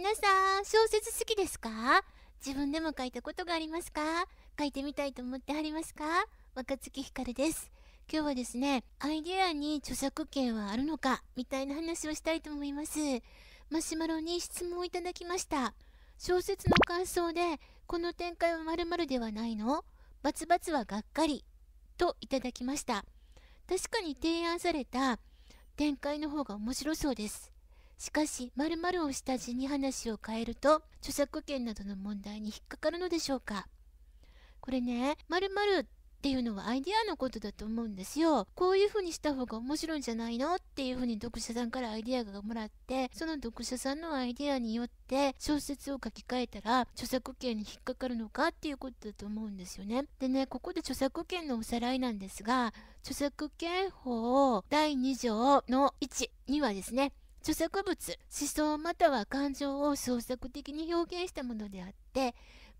皆さん、小説好きですか自分でも書いたことがありますか書いてみたいと思ってはりますか若月ひかるです。今日はですね、アイデアに著作権はあるのかみたいな話をしたいと思います。マシュマロに質問をいただきました。小説の感想で、この展開はまるではないのバツバツはがっかりといただきました。確かに提案された展開の方が面白そうです。しかし、〇〇を下地に話を変えると、著作権などの問題に引っかかるのでしょうかこれね、〇〇っていうのはアイデアのことだと思うんですよ。こういう風にした方が面白いんじゃないのっていう風に読者さんからアイデアがもらって、その読者さんのアイデアによって小説を書き換えたら著作権に引っかかるのかっていうことだと思うんですよね。でね、ここで著作権のおさらいなんですが、著作権法第2条の1にはですね、著作物思想または感情を創作的に表現したものであって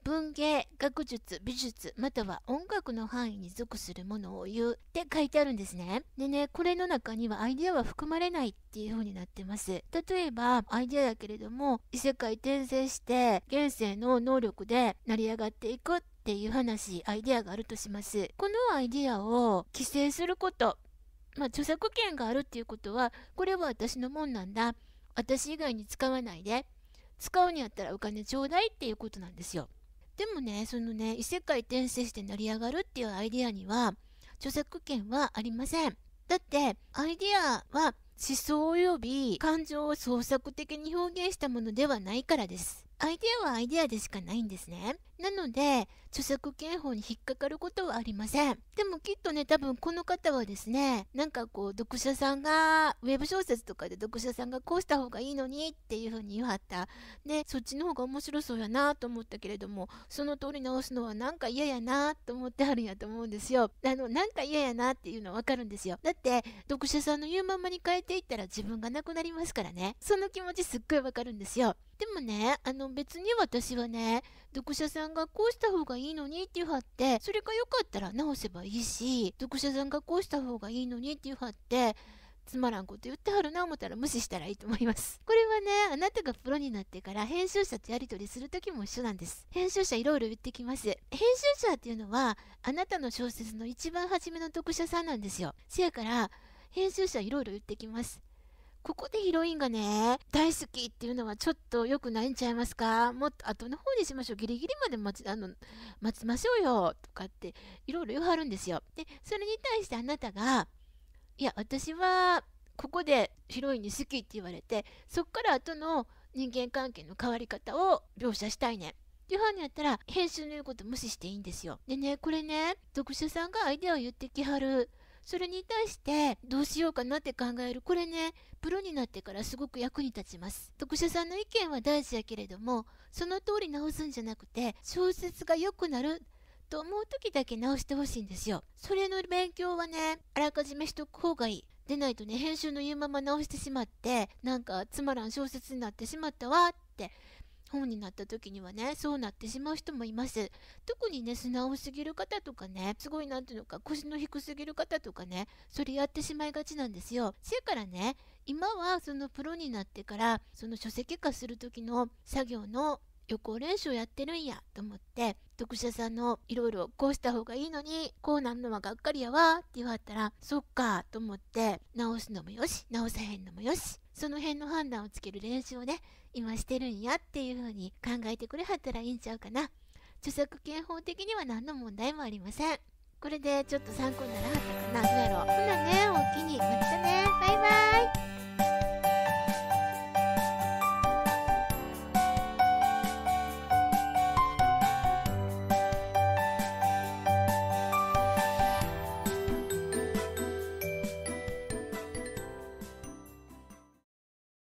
文芸学術美術または音楽の範囲に属するものを言うって書いてあるんですねでねこれの中にはアイデアは含まれないっていう風になってます例えばアイデアだけれども異世界転生して現世の能力で成り上がっていくっていう話アイデアがあるとしますこのアイデアを規制することまあ、著作権があるっていうことはこれは私のもんなんだ私以外に使わないで使うにあったらお金ちょうだいっていうことなんですよでもねそのね異世界転生して成り上がるっていうアイデアには著作権はありませんだってアイデアは思想及び感情を創作的に表現したものではないからですアイデアはアイデアでしかないんですねなので著作権法に引っかかることはありません。でもきっとね、多分この方はですね、なんかこう、読者さんが、ウェブ小説とかで読者さんがこうした方がいいのにっていう風に言わはった。ねそっちの方が面白そうやなと思ったけれども、その通り直すのはなんか嫌やなと思ってはるんやと思うんですよ。あの、なんか嫌やなっていうのはわかるんですよ。だって、読者さんの言うままに変えていったら自分がなくなりますからね。その気持ちすっごいわかるんですよ。でもね、あの別に私はね、読者さんがこうした方がいいいいのにっていうはってそれが良かったら直せばいいし読者さんがこうした方がいいのにっていうはってつまらんこと言ってはるな思ったら無視したらいいと思います。これはね、あなたがプロになってから編集者とやり取りする時も一緒なんです。編集者いろいろ言ってきます。編集者っていうのは、あなたの小説の一番初めの読者さんなんですよ。せやから、編集者いろいろ言ってきます。ここでヒロインがね、大好きっていうのはちょっと良くないんちゃいますかもっと後の方にしましょう。ギリギリまで待ち、あの、待ちましょうよ。とかって、いろいろ言わはるんですよ。で、それに対してあなたが、いや、私は、ここでヒロインに好きって言われて、そっから後の人間関係の変わり方を描写したいね。っていう風にやったら、編集の言うこと無視していいんですよ。でね、これね、読者さんがアイデアを言ってきはるそれに対してどうしようかなって考えるこれねプロになってからすごく役に立ちます読者さんの意見は大事やけれどもその通り直すんじゃなくて小説が良くなると思う時だけ直してほしいんですよそれの勉強はねあらかじめしとく方がいいでないとね編集の言うまま直してしまってなんかつまらん小説になってしまったわって本になった時にはねそうなってしまう人もいます特にね素直すぎる方とかねすごい何ていうのか腰の低すぎる方とかねそれやってしまいがちなんですよせやからね今はそのプロになってからその書籍化する時の作業の予行練習やってるんやと思って読者さんのいろいろこうした方がいいのにこうなんのはがっかりやわって言われたらそっかと思って直すのもよし直さへんのもよしその辺の判断をつける練習をね今してるんやっていう風に考えてくれはったらいいんちゃうかな著作権法的には何の問題もありませんこれでちょっと参考にならはったかなそうやろほなねおおきにまたねバイバイ